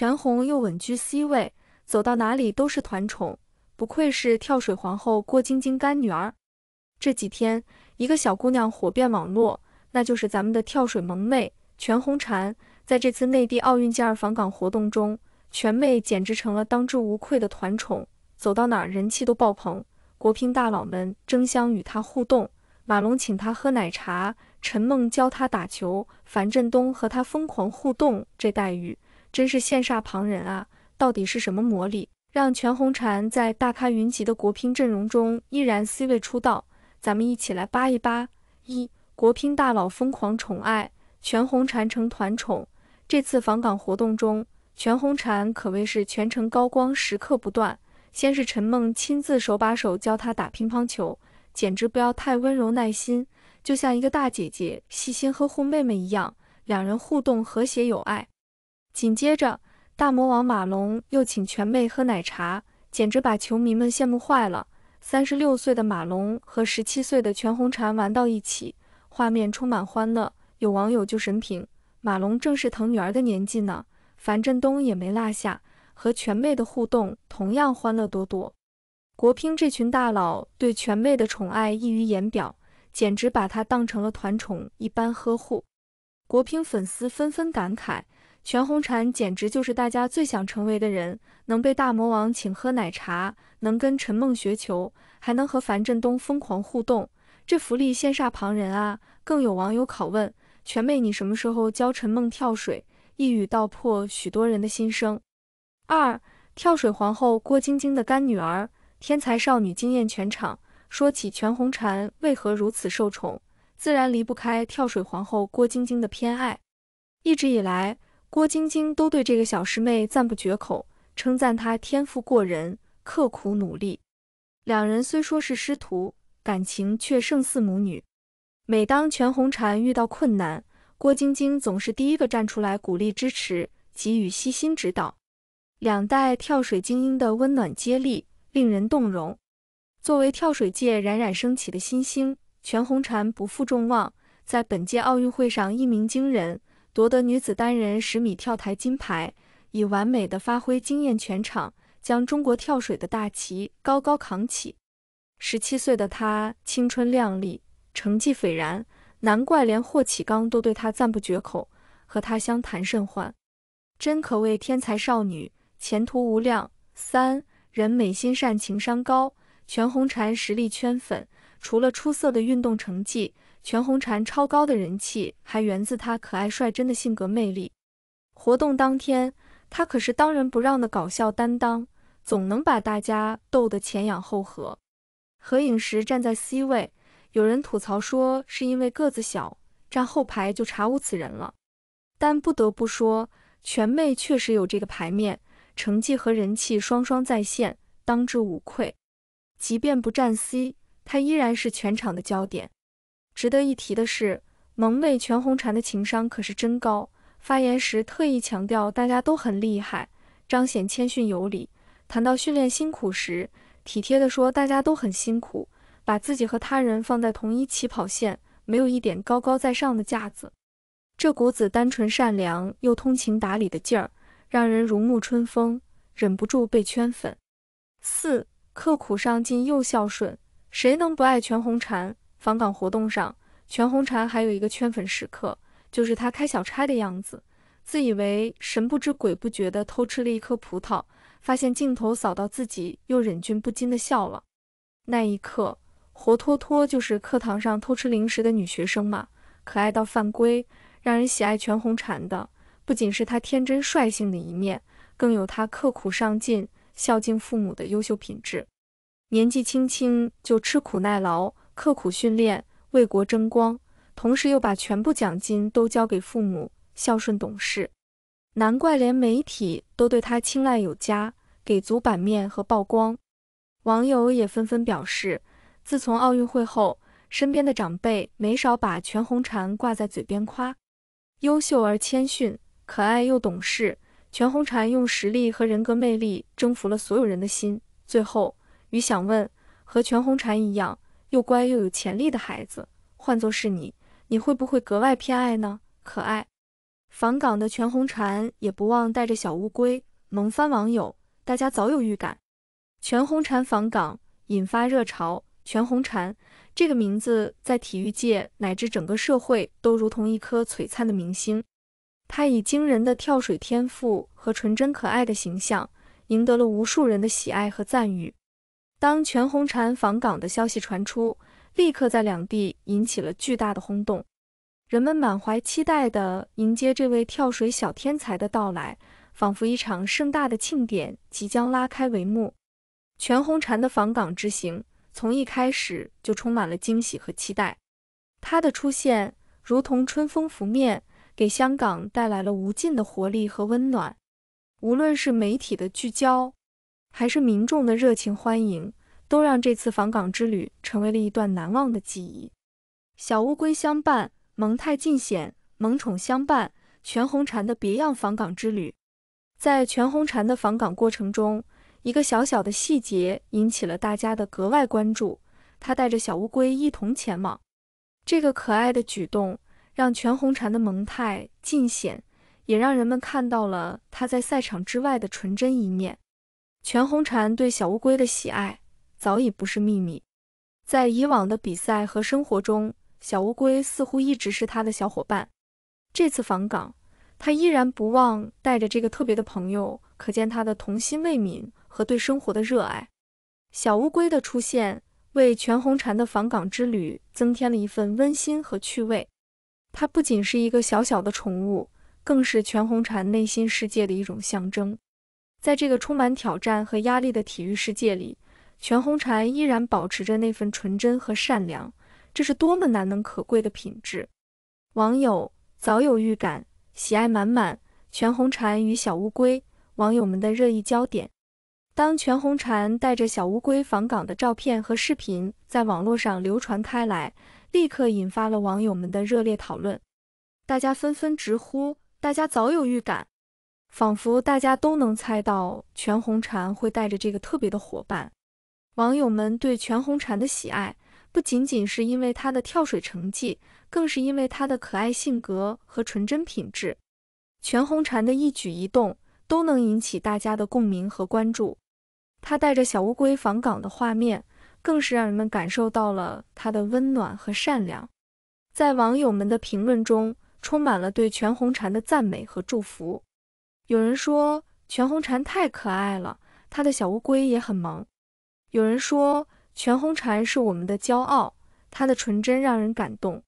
全红又稳居 C 位，走到哪里都是团宠，不愧是跳水皇后郭晶晶干女儿。这几天，一个小姑娘火遍网络，那就是咱们的跳水萌妹全红婵。在这次内地奥运健儿访港活动中，全妹简直成了当之无愧的团宠，走到哪儿人气都爆棚。国乒大佬们争相与她互动，马龙请她喝奶茶，陈梦教她打球，樊振东和她疯狂互动，这待遇！真是羡煞旁人啊！到底是什么魔力，让全红婵在大咖云集的国乒阵容中依然 C 位出道？咱们一起来扒一扒。一国乒大佬疯狂宠爱全红婵成团宠。这次访港活动中，全红婵可谓是全程高光时刻不断。先是陈梦亲自手把手教她打乒乓球，简直不要太温柔耐心，就像一个大姐姐细心呵护妹妹一样，两人互动和谐有爱。紧接着，大魔王马龙又请全妹喝奶茶，简直把球迷们羡慕坏了。三十六岁的马龙和十七岁的全红婵玩到一起，画面充满欢乐。有网友就神评：“马龙正是疼女儿的年纪呢。”樊振东也没落下，和全妹的互动同样欢乐多多。国乒这群大佬对全妹的宠爱溢于言表，简直把她当成了团宠一般呵护。国乒粉丝纷纷感慨。全红婵简直就是大家最想成为的人，能被大魔王请喝奶茶，能跟陈梦学球，还能和樊振东疯狂互动，这福利羡煞旁人啊！更有网友拷问全妹，你什么时候教陈梦跳水？一语道破许多人的心声。二跳水皇后郭晶晶的干女儿，天才少女惊艳全场。说起全红婵为何如此受宠，自然离不开跳水皇后郭晶晶的偏爱，一直以来。郭晶晶都对这个小师妹赞不绝口，称赞她天赋过人、刻苦努力。两人虽说是师徒，感情却胜似母女。每当全红婵遇到困难，郭晶晶总是第一个站出来鼓励支持，给予悉心指导。两代跳水精英的温暖接力，令人动容。作为跳水界冉冉升起的新星，全红婵不负众望，在本届奥运会上一鸣惊人。夺得女子单人十米跳台金牌，以完美的发挥惊艳全场，将中国跳水的大旗高高扛起。十七岁的她青春靓丽，成绩斐然，难怪连霍启刚都对她赞不绝口，和她相谈甚欢，真可谓天才少女，前途无量。三人美心善，情商高，全红婵实力圈粉。除了出色的运动成绩，全红婵超高的人气，还源自她可爱率真的性格魅力。活动当天，她可是当仁不让的搞笑担当，总能把大家逗得前仰后合。合影时站在 C 位，有人吐槽说是因为个子小，站后排就查无此人了。但不得不说，全妹确实有这个牌面，成绩和人气双双在线，当之无愧。即便不站 C，她依然是全场的焦点。值得一提的是，萌妹全红婵的情商可是真高。发言时特意强调大家都很厉害，彰显谦逊有礼。谈到训练辛苦时，体贴地说大家都很辛苦，把自己和他人放在同一起跑线，没有一点高高在上的架子。这股子单纯善良又通情达理的劲儿，让人如沐春风，忍不住被圈粉。四，刻苦上进又孝顺，谁能不爱全红婵？返港活动上，全红婵还有一个圈粉时刻，就是她开小差的样子。自以为神不知鬼不觉地偷吃了一颗葡萄，发现镜头扫到自己，又忍俊不禁地笑了。那一刻，活脱脱就是课堂上偷吃零食的女学生嘛，可爱到犯规。让人喜爱全红婵的，不仅是她天真率性的一面，更有她刻苦上进、孝敬父母的优秀品质。年纪轻轻就吃苦耐劳。刻苦训练为国争光，同时又把全部奖金都交给父母，孝顺懂事，难怪连媒体都对他青睐有加，给足版面和曝光。网友也纷纷表示，自从奥运会后，身边的长辈没少把全红婵挂在嘴边夸，优秀而谦逊，可爱又懂事。全红婵用实力和人格魅力征服了所有人的心。最后，于想问，和全红婵一样。又乖又有潜力的孩子，换作是你，你会不会格外偏爱呢？可爱，返港的全红婵也不忘带着小乌龟萌翻网友。大家早有预感，全红婵返港引发热潮。全红婵这个名字在体育界乃至整个社会都如同一颗璀璨的明星。她以惊人的跳水天赋和纯真可爱的形象，赢得了无数人的喜爱和赞誉。当全红婵访港的消息传出，立刻在两地引起了巨大的轰动。人们满怀期待地迎接这位跳水小天才的到来，仿佛一场盛大的庆典即将拉开帷幕。全红婵的访港之行从一开始就充满了惊喜和期待。她的出现如同春风拂面，给香港带来了无尽的活力和温暖。无论是媒体的聚焦，还是民众的热情欢迎，都让这次访港之旅成为了一段难忘的记忆。小乌龟相伴，萌态尽显，萌宠相伴，全红婵的别样访港之旅。在全红婵的访港过程中，一个小小的细节引起了大家的格外关注。他带着小乌龟一同前往，这个可爱的举动让全红婵的萌态尽显，也让人们看到了他在赛场之外的纯真一面。全红婵对小乌龟的喜爱早已不是秘密，在以往的比赛和生活中，小乌龟似乎一直是他的小伙伴。这次访港，他依然不忘带着这个特别的朋友，可见他的童心未泯和对生活的热爱。小乌龟的出现为全红婵的访港之旅增添了一份温馨和趣味。它不仅是一个小小的宠物，更是全红婵内心世界的一种象征。在这个充满挑战和压力的体育世界里，全红婵依然保持着那份纯真和善良，这是多么难能可贵的品质！网友早有预感，喜爱满满。全红婵与小乌龟，网友们的热议焦点。当全红婵带着小乌龟访港的照片和视频在网络上流传开来，立刻引发了网友们的热烈讨论，大家纷纷直呼：“大家早有预感。”仿佛大家都能猜到全红婵会带着这个特别的伙伴。网友们对全红婵的喜爱不仅仅是因为她的跳水成绩，更是因为她的可爱性格和纯真品质。全红婵的一举一动都能引起大家的共鸣和关注。她带着小乌龟访港的画面，更是让人们感受到了她的温暖和善良。在网友们的评论中，充满了对全红婵的赞美和祝福。有人说全红婵太可爱了，她的小乌龟也很萌。有人说全红婵是我们的骄傲，她的纯真让人感动。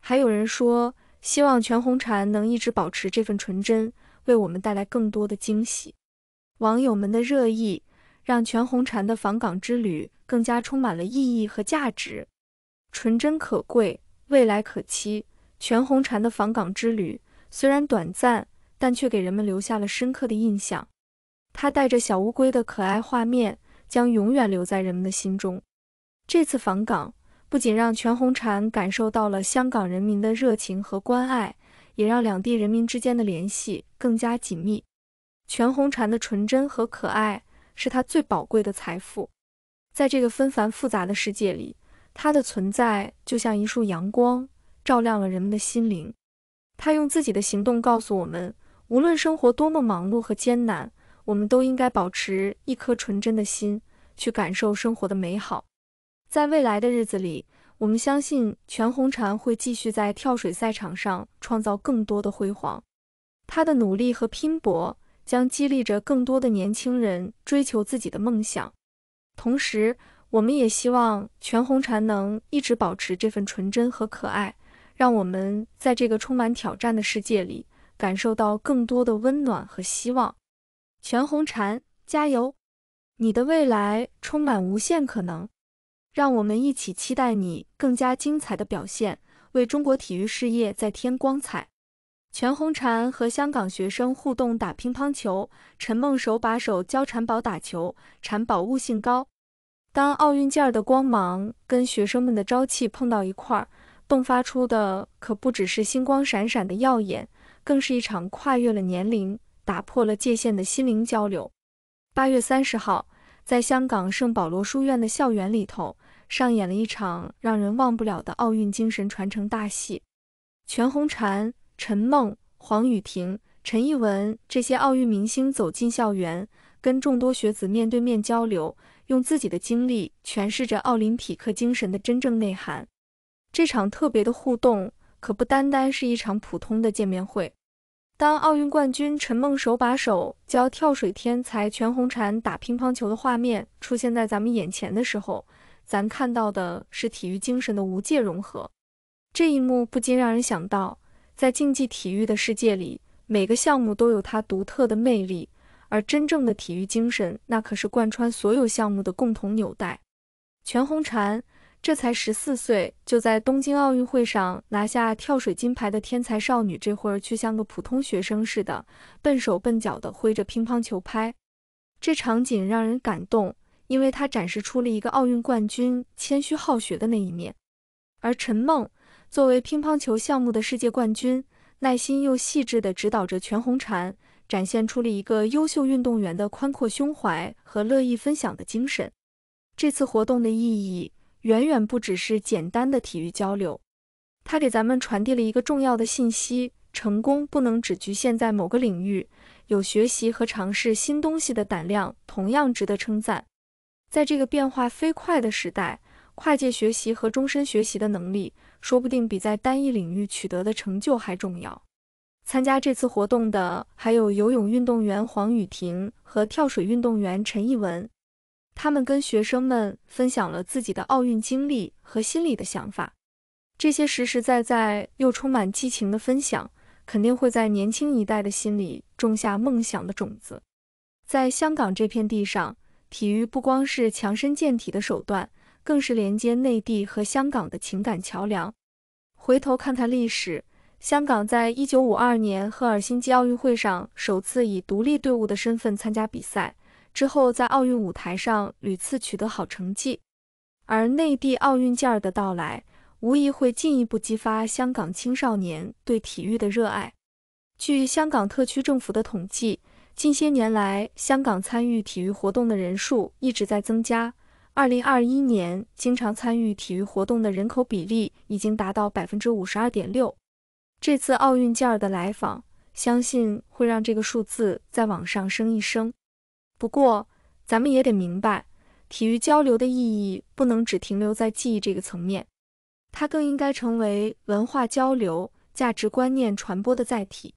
还有人说希望全红婵能一直保持这份纯真，为我们带来更多的惊喜。网友们的热议让全红婵的访港之旅更加充满了意义和价值。纯真可贵，未来可期。全红婵的访港之旅虽然短暂。但却给人们留下了深刻的印象。他带着小乌龟的可爱画面，将永远留在人们的心中。这次访港不仅让全红婵感受到了香港人民的热情和关爱，也让两地人民之间的联系更加紧密。全红婵的纯真和可爱是他最宝贵的财富。在这个纷繁复杂的世界里，他的存在就像一束阳光，照亮了人们的心灵。他用自己的行动告诉我们。无论生活多么忙碌和艰难，我们都应该保持一颗纯真的心，去感受生活的美好。在未来的日子里，我们相信全红婵会继续在跳水赛场上创造更多的辉煌。她的努力和拼搏将激励着更多的年轻人追求自己的梦想。同时，我们也希望全红婵能一直保持这份纯真和可爱，让我们在这个充满挑战的世界里。感受到更多的温暖和希望，全红婵加油！你的未来充满无限可能，让我们一起期待你更加精彩的表现，为中国体育事业再添光彩。全红婵和香港学生互动打乒乓球，陈梦手把手教婵宝打球，婵宝悟性高。当奥运健儿的光芒跟学生们的朝气碰到一块儿，迸发出的可不只是星光闪闪的耀眼。更是一场跨越了年龄、打破了界限的心灵交流。八月三十号，在香港圣保罗书院的校园里头，上演了一场让人忘不了的奥运精神传承大戏。全红婵、陈梦、黄雨婷、陈艺文这些奥运明星走进校园，跟众多学子面对面交流，用自己的经历诠释着奥林匹克精神的真正内涵。这场特别的互动。可不单单是一场普通的见面会。当奥运冠军陈梦手把手教跳水天才全红婵打乒乓球的画面出现在咱们眼前的时候，咱看到的是体育精神的无界融合。这一幕不禁让人想到，在竞技体育的世界里，每个项目都有它独特的魅力，而真正的体育精神，那可是贯穿所有项目的共同纽带。全红婵。这才十四岁，就在东京奥运会上拿下跳水金牌的天才少女，这会儿却像个普通学生似的，笨手笨脚地挥着乒乓球拍。这场景让人感动，因为她展示出了一个奥运冠军谦虚好学的那一面。而陈梦作为乒乓球项目的世界冠军，耐心又细致地指导着全红婵，展现出了一个优秀运动员的宽阔胸怀和乐意分享的精神。这次活动的意义。远远不只是简单的体育交流，他给咱们传递了一个重要的信息：成功不能只局限在某个领域，有学习和尝试新东西的胆量同样值得称赞。在这个变化飞快的时代，跨界学习和终身学习的能力，说不定比在单一领域取得的成就还重要。参加这次活动的还有游泳运动员黄雨婷和跳水运动员陈艺文。他们跟学生们分享了自己的奥运经历和心里的想法，这些实实在在又充满激情的分享，肯定会在年轻一代的心里种下梦想的种子。在香港这片地上，体育不光是强身健体的手段，更是连接内地和香港的情感桥梁。回头看看历史，香港在一九五二年赫尔辛基奥运会上首次以独立队伍的身份参加比赛。之后，在奥运舞台上屡次取得好成绩，而内地奥运健儿的到来，无疑会进一步激发香港青少年对体育的热爱。据香港特区政府的统计，近些年来，香港参与体育活动的人数一直在增加。二零二一年，经常参与体育活动的人口比例已经达到百分之五十二点六。这次奥运健儿的来访，相信会让这个数字再往上升一升。不过，咱们也得明白，体育交流的意义不能只停留在记忆这个层面，它更应该成为文化交流、价值观念传播的载体。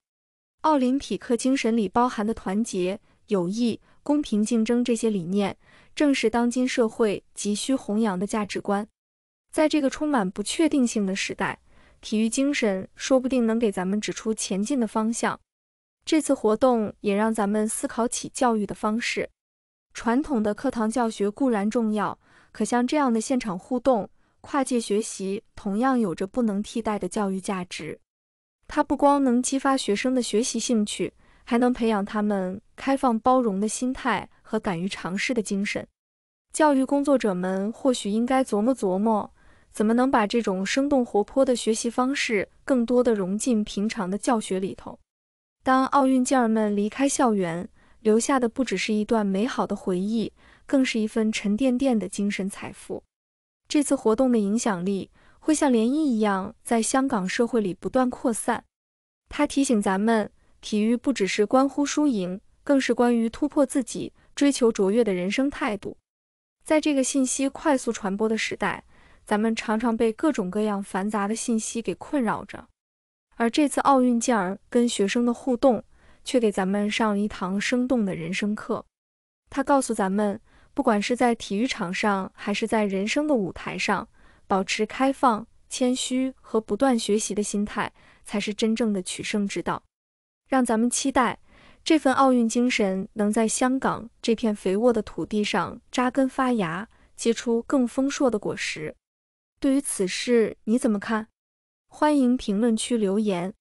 奥林匹克精神里包含的团结、友谊、公平竞争这些理念，正是当今社会急需弘扬的价值观。在这个充满不确定性的时代，体育精神说不定能给咱们指出前进的方向。这次活动也让咱们思考起教育的方式。传统的课堂教学固然重要，可像这样的现场互动、跨界学习，同样有着不能替代的教育价值。它不光能激发学生的学习兴趣，还能培养他们开放包容的心态和敢于尝试的精神。教育工作者们或许应该琢磨琢磨，怎么能把这种生动活泼的学习方式更多的融进平常的教学里头。当奥运健儿们离开校园，留下的不只是一段美好的回忆，更是一份沉甸甸的精神财富。这次活动的影响力会像涟漪一样，在香港社会里不断扩散。它提醒咱们，体育不只是关乎输赢，更是关于突破自己、追求卓越的人生态度。在这个信息快速传播的时代，咱们常常被各种各样繁杂的信息给困扰着。而这次奥运健儿跟学生的互动，却给咱们上了一堂生动的人生课。他告诉咱们，不管是在体育场上，还是在人生的舞台上，保持开放、谦虚和不断学习的心态，才是真正的取胜之道。让咱们期待这份奥运精神能在香港这片肥沃的土地上扎根发芽，结出更丰硕的果实。对于此事，你怎么看？欢迎评论区留言。